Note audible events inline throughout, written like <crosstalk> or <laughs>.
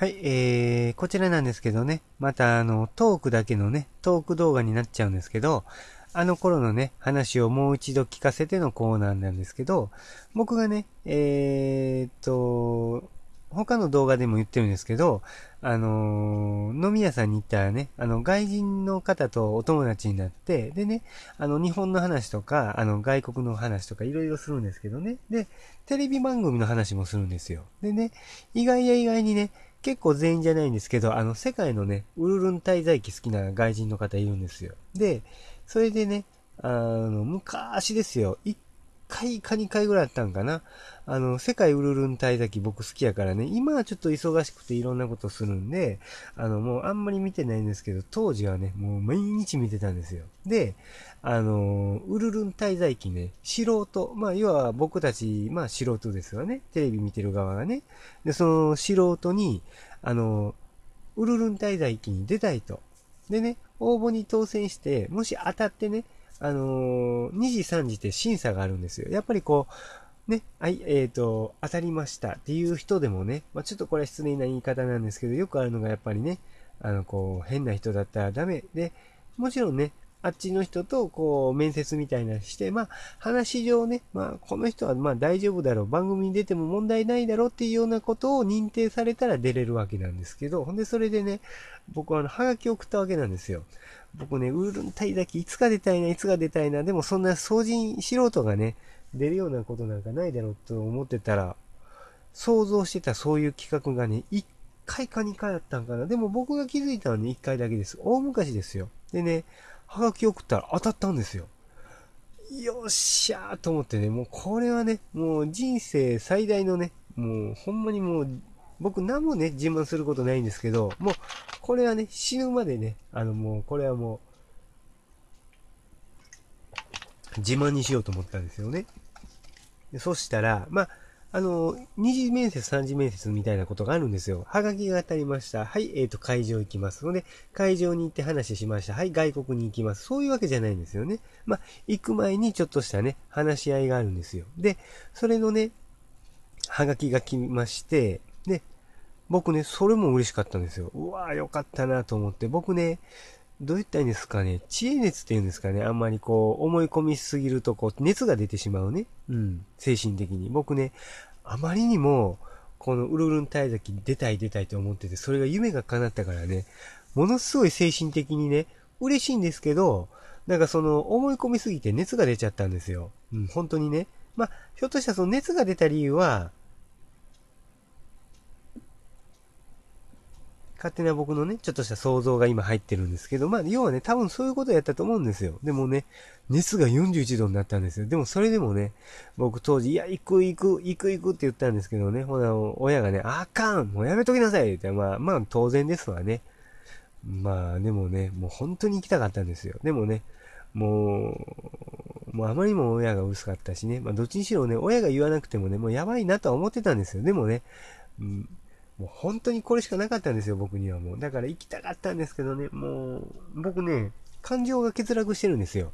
はい、えー、こちらなんですけどね、またあの、トークだけのね、トーク動画になっちゃうんですけど、あの頃のね、話をもう一度聞かせてのコーナーなんですけど、僕がね、えー、っと、他の動画でも言ってるんですけど、あのー、飲み屋さんに行ったらね、あの、外人の方とお友達になって、でね、あの、日本の話とか、あの、外国の話とかいろいろするんですけどね。で、テレビ番組の話もするんですよ。でね、意外や意外にね、結構全員じゃないんですけど、あの、世界のね、ウルルン滞在期好きな外人の方いるんですよ。で、それでね、あの、昔ですよ、一回か2回ぐらいあったんかな。あの、世界ウルルン滞在記僕好きやからね、今はちょっと忙しくていろんなことするんで、あの、もうあんまり見てないんですけど、当時はね、もう毎日見てたんですよ。で、あの、ウルルン滞在記ね、素人、まあ、要は僕たち、まあ素人ですよね。テレビ見てる側がね。で、その素人に、あの、ウルルン滞在記に出たいと。でね、応募に当選して、もし当たってね、あのー、2時3時って審査があるんですよ。やっぱりこう、ね、はい、えっ、ー、と、当たりましたっていう人でもね、まあ、ちょっとこれは失礼な言い方なんですけど、よくあるのがやっぱりね、あの、こう、変な人だったらダメで、もちろんね、あっちの人と、こう、面接みたいなして、まあ、話上ね、まあ、この人は、まあ、大丈夫だろう、番組に出ても問題ないだろうっていうようなことを認定されたら出れるわけなんですけど、ほんで、それでね、僕は、あの、ハガキを送ったわけなんですよ。僕ね、ウールタイだけいつか出たいな、いつか出たいな、でもそんな掃除素人がね、出るようなことなんかないだろうと思ってたら、想像してたそういう企画がね、1回か2回あったんかな。でも僕が気づいたのは1回だけです。大昔ですよ。でね、はがき送ったら当たったんですよ。よっしゃーと思ってね、もうこれはね、もう人生最大のね、もうほんまにもう僕何もね、自慢することないんですけど、もう、これはね、死ぬまでね、あのもう、これはもう、自慢にしようと思ったんですよね。でそしたら、まあ、あの、二次面接、三次面接みたいなことがあるんですよ。はがきが当たりました。はい、えっ、ー、と、会場行きますので、会場に行って話しました。はい、外国に行きます。そういうわけじゃないんですよね。まあ、行く前にちょっとしたね、話し合いがあるんですよ。で、それのね、はがきが来まして、で、僕ね、それも嬉しかったんですよ。うわぁ、よかったなと思って。僕ね、どう言ったらいいんですかね。知恵熱っていうんですかね。あんまりこう、思い込みすぎると、こう、熱が出てしまうね。うん。精神的に。僕ね、あまりにも、このウルルンだけ出たい出たいと思ってて、それが夢が叶ったからね、ものすごい精神的にね、嬉しいんですけど、なんかその、思い込みすぎて熱が出ちゃったんですよ。うん、本当にね。まあ、ひょっとしたらその熱が出た理由は、勝手な僕のね、ちょっとした想像が今入ってるんですけど、まあ、要はね、多分そういうことやったと思うんですよ。でもね、熱が41度になったんですよ。でもそれでもね、僕当時、いや、行く行く、行く行くって言ったんですけどね、ほな、親がね、あかんもうやめときなさいって、まあ、まあ、当然ですわね。まあ、でもね、もう本当に行きたかったんですよ。でもね、もう、もうあまりにも親が薄かったしね、まあ、どっちにしろね、親が言わなくてもね、もうやばいなとは思ってたんですよ。でもね、うんもう本当にこれしかなかったんですよ、僕にはもう。だから行きたかったんですけどね、もう、僕ね、感情が欠落してるんですよ。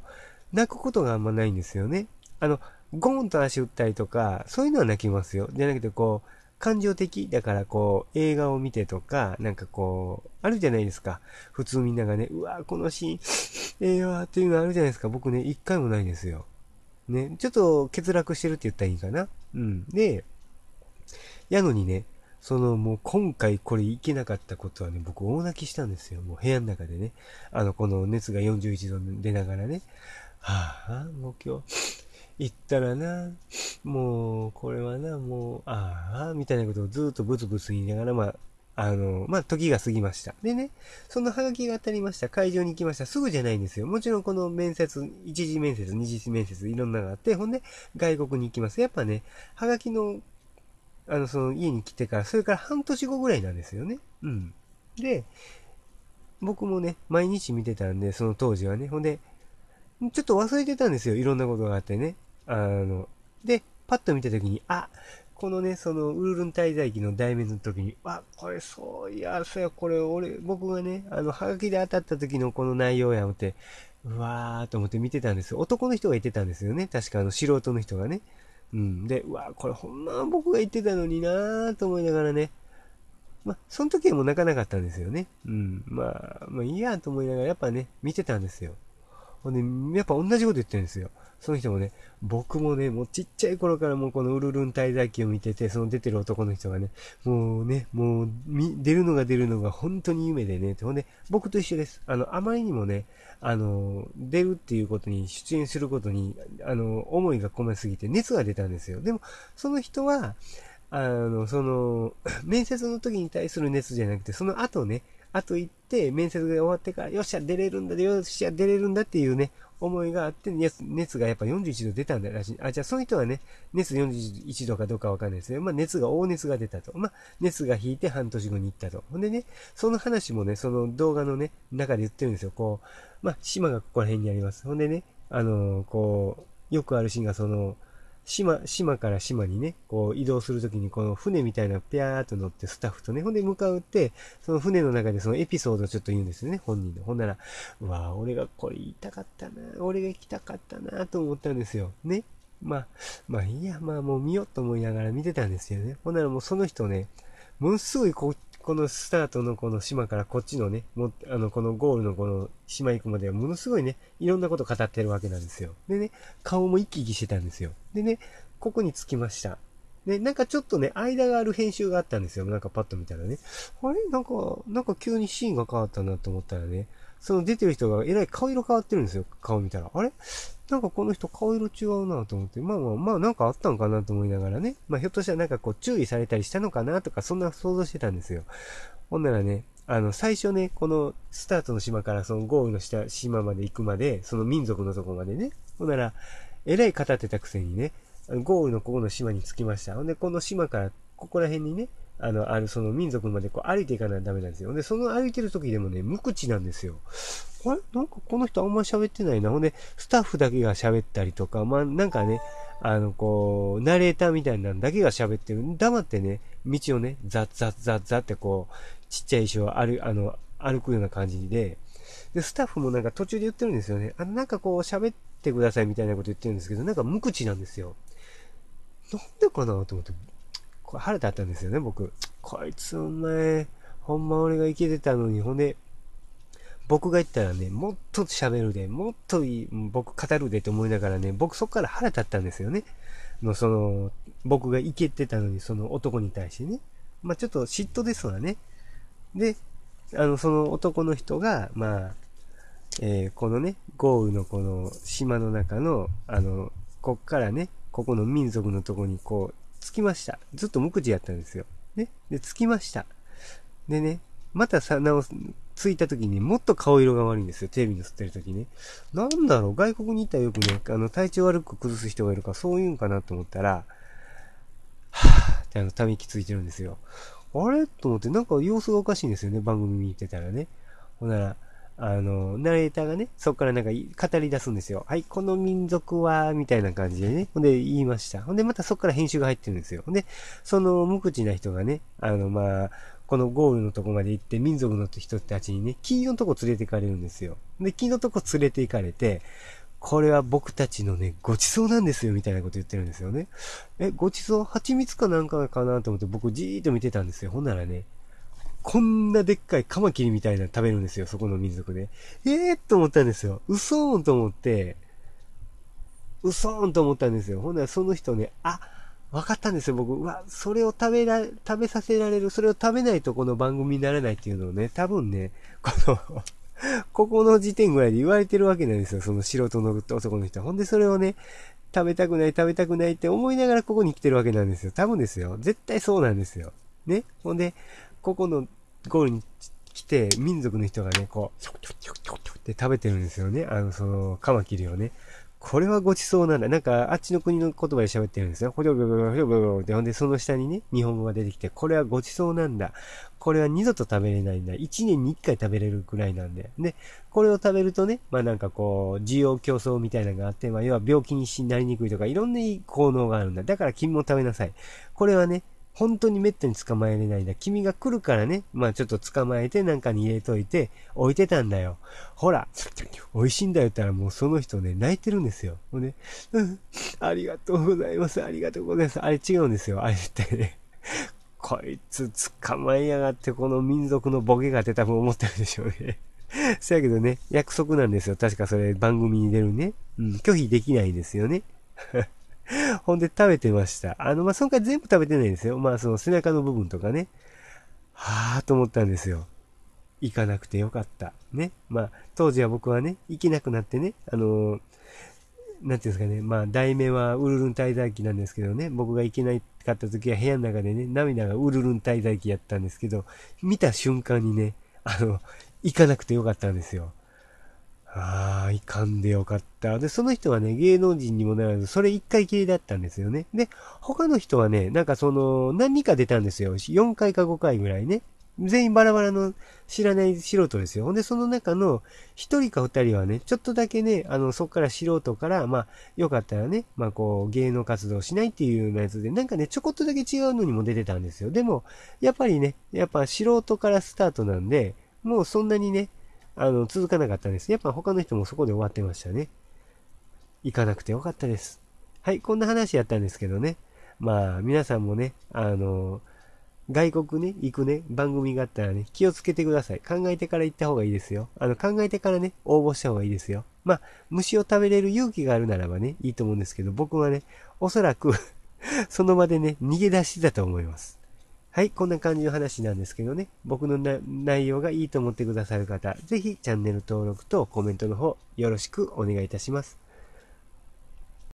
泣くことがあんまないんですよね。あの、ゴーンと足打ったりとか、そういうのは泣きますよ。じゃなくてこう、感情的。だからこう、映画を見てとか、なんかこう、あるじゃないですか。普通みんながね、うわこのシーン、ええわっていうのあるじゃないですか。僕ね、一回もないんですよ。ね、ちょっと欠落してるって言ったらいいかな。うん。で、やのにね、そのもう今回これ行けなかったことはね、僕大泣きしたんですよ。もう部屋の中でね。あの、この熱が41度出ながらね。はあ、もう今日、行ったらな、もう、これはな、もう、ああ、みたいなことをずっとブツブツ言いながら、まあ、あの、まあ、時が過ぎました。でね、そのハガキが当たりました。会場に行きました。すぐじゃないんですよ。もちろんこの面接、一次面接、二次面接、いろんなのがあって、ほんで、外国に行きます。やっぱね、ハガキのあの、その家に来てから、それから半年後ぐらいなんですよね。うん。で、僕もね、毎日見てたんで、その当時はね。ほんで、ちょっと忘れてたんですよ。いろんなことがあってね。あの、で、パッと見たときに、あ、このね、その、ウルルン滞在記の題名の時に、わ、これそう、いや、そうや、これ俺、僕がね、あの、ハガキで当たった時のこの内容や思って、うわーと思って見てたんですよ。男の人がいてたんですよね。確かあの、素人の人がね。うん。で、うわ、これほんま僕が言ってたのになぁと思いながらね。まあ、その時はもう泣かなかったんですよね。うん。まあ、まあいいやと思いながら、やっぱね、見てたんですよ。ほんで、やっぱ同じこと言ってるんですよ。その人もね、僕もね、もうちっちゃい頃からもうこのウルルン滞在記を見てて、その出てる男の人がね、もうね、もう、出るのが出るのが本当に夢でね、ほんで、僕と一緒です。あの、あまりにもね、あの、出るっていうことに、出演することに、あの、思いが込めすぎて熱が出たんですよ。でも、その人は、あの、その、<coughs> 面接の時に対する熱じゃなくて、その後ね、あと行って、面接が終わってから、よっしゃ、出れるんだ、よっしゃ、出れるんだっていうね、思いがあって、熱熱がやっぱ41度出たんだらしい。あ、じゃあその人はね、熱41度かどうかわかんないですね。まあ熱が、大熱が出たと。まあ熱が引いて半年後に行ったと。ほんでね、その話もね、その動画のね、中で言ってるんですよ。こう、まあ島がここら辺にあります。ほんでね、あのー、こう、よくあるシーンがその、島、島から島にね、こう移動するときにこの船みたいなピャーっと乗ってスタッフとね、ほんで向かうって、その船の中でそのエピソードをちょっと言うんですよね、本人の。ほんなら、うわあ、俺がこれ言いたかったな、俺が行きたかったなと思ったんですよ。ね。まあ、まあいいや、まあもう見ようと思いながら見てたんですよね。ほんならもうその人ね、ものすごいこうこのスタートのこの島からこっちのね、も、あの、このゴールのこの島行くまではものすごいね、いろんなこと語ってるわけなんですよ。でね、顔も生き生きしてたんですよ。でね、ここに着きました。ね、なんかちょっとね、間がある編集があったんですよ。なんかパッと見たらね。あれなんか、なんか急にシーンが変わったなと思ったらね、その出てる人がえらい顔色変わってるんですよ。顔見たら。あれなんかこの人顔色違うなと思って、まあまあまあなんかあったんかなと思いながらね。まあひょっとしたらなんかこう注意されたりしたのかなとかそんな想像してたんですよ。ほんならね、あの、最初ね、このスタートの島からその豪雨の下、島まで行くまで、その民族のとこまでね。ほんなら、えらい語ってたくせにね、豪雨のここの島に着きました。ほんで、この島から、ここら辺にね、あの、ある、その民族までこう歩いていかないとダメなんですよ。で、その歩いてる時でもね、無口なんですよ。あれなんかこの人あんまり喋ってないな。ほんで、スタッフだけが喋ったりとか、まあ、なんかね、あの、こう、ナレーターみたいなんだけが喋ってる。黙ってね、道をね、ザッザッザッザッってこう、ちっちゃい石を歩、あの、歩くような感じで、で、スタッフもなんか途中で言ってるんですよね。あの、なんかこう、喋ってくださいみたいなこと言ってるんですけど、なんか無口なんですよ。なんでかなと思って、これ腹立ったんですよね、僕。こいつ、お前、ほんま俺が行けてたのに、ほんで、僕が言ったらね、もっと喋るで、もっといい、僕語るでと思いながらね、僕そっから腹立ったんですよね。の、その、僕が行けてたのに、その男に対してね。まあ、ちょっと嫉妬ですわね。で、あの、その男の人が、まあ、えー、このね、豪雨のこの島の中の、あの、こっからね、ここの民族のとこにこう、着きました。ずっと目次やったんですよ。ね。で、着きました。でね、またさ、なお、着いた時にもっと顔色が悪いんですよ。テレビに映ってる時ね。なんだろう、外国に行ったらよくね、あの、体調悪く崩す人がいるから、そういうんかなと思ったら、はぁ、ってあの、ため息ついてるんですよ。あれと思って、なんか様子がおかしいんですよね、番組見てたらね。ほんなら、あの、ナレーターがね、そこからなんか語り出すんですよ。はい、この民族は、みたいな感じでね、ほんで言いました。ほんでまたそこから編集が入ってるんですよ。ほんで、その無口な人がね、あの、まあ、このゴールのとこまで行って民族の人たちにね、金のとこ連れて行かれるんですよ。で、金のとこ連れて行かれて、これは僕たちのね、ごちそうなんですよ、みたいなこと言ってるんですよね。え、ごちそう蜂蜜かなんかかなと思って僕じーっと見てたんですよ。ほんならね、こんなでっかいカマキリみたいな食べるんですよ、そこの民族で。ええー、と思ったんですよ。嘘ーんと思って、嘘ーんと思ったんですよ。ほんならその人ね、あ、分かったんですよ、僕。うわ、それを食べら、食べさせられる、それを食べないとこの番組にならないっていうのをね、多分ね、この <laughs> ここの時点ぐらいで言われてるわけなんですよ、その素人の男の人は。ほんでそれをね、食べたくない、食べたくないって思いながらここに来てるわけなんですよ。多分ですよ。絶対そうなんですよ。ね。ほんで、ここのゴールに来て、民族の人がね、こう、ちょちょちょちょって食べてるんですよね。あの、その、カマキリをね。これはごちそうなんだ。なんか、あっちの国の言葉で喋ってるんですよ。ほりょびょびょびょびょって。ほんで、その下にね、日本語が出てきて、これはごちそうなんだ。これは二度と食べれないんだ。一年に一回食べれるくらいなんで。で、これを食べるとね、まあなんかこう、需要競争みたいなのがあって、まあ要は病気になりにくいとか、いろんな効能があるんだ。だから君も食べなさい。これはね、本当にめったに捕まえれないんだ。君が来るからね、まあちょっと捕まえてなんかに入れといて、置いてたんだよ。ほら、美味しいんだよったらもうその人ね、泣いてるんですよ。もうね、うん、ありがとうございます、ありがとうございます。あれ違うんですよ、あれ絶対ね。こいつ捕まえやがってこの民族のボケが出た分思ってるでしょうね。そやけどね、約束なんですよ。確かそれ番組に出るね。うん、拒否できないですよね。<laughs> ほんで食べてました。あの、まあ、その回全部食べてないんですよ。まあ、その背中の部分とかね。はぁと思ったんですよ。行かなくてよかった。ね。まあ、当時は僕はね、行けなくなってね、あのー、なんていうんですかね、まあ、題名はウルルン滞在期なんですけどね、僕が行けないかった時は部屋の中でね、涙がウルルン滞在期やったんですけど、見た瞬間にね、あの、行かなくてよかったんですよ。ああ、いかんでよかった。で、その人はね、芸能人にもならず、それ1回きりだったんですよね。で、他の人はね、なんかその、何か出たんですよ。4回か5回ぐらいね。全員バラバラの知らない素人ですよ。ほんで、その中の一人か二人はね、ちょっとだけね、あの、そっから素人から、まあ、よかったらね、まあ、こう、芸能活動しないっていうようなやつで、なんかね、ちょこっとだけ違うのにも出てたんですよ。でも、やっぱりね、やっぱ素人からスタートなんで、もうそんなにね、あの、続かなかったです。やっぱ他の人もそこで終わってましたね。行かなくてよかったです。はい、こんな話やったんですけどね。まあ、皆さんもね、あの、外国ね、行くね、番組があったらね、気をつけてください。考えてから行った方がいいですよ。あの、考えてからね、応募した方がいいですよ。まあ、虫を食べれる勇気があるならばね、いいと思うんですけど、僕はね、おそらく <laughs> その場でね、逃げ出してたと思います。はい、こんな感じの話なんですけどね、僕の内容がいいと思ってくださる方、ぜひチャンネル登録とコメントの方よろしくお願いいたします。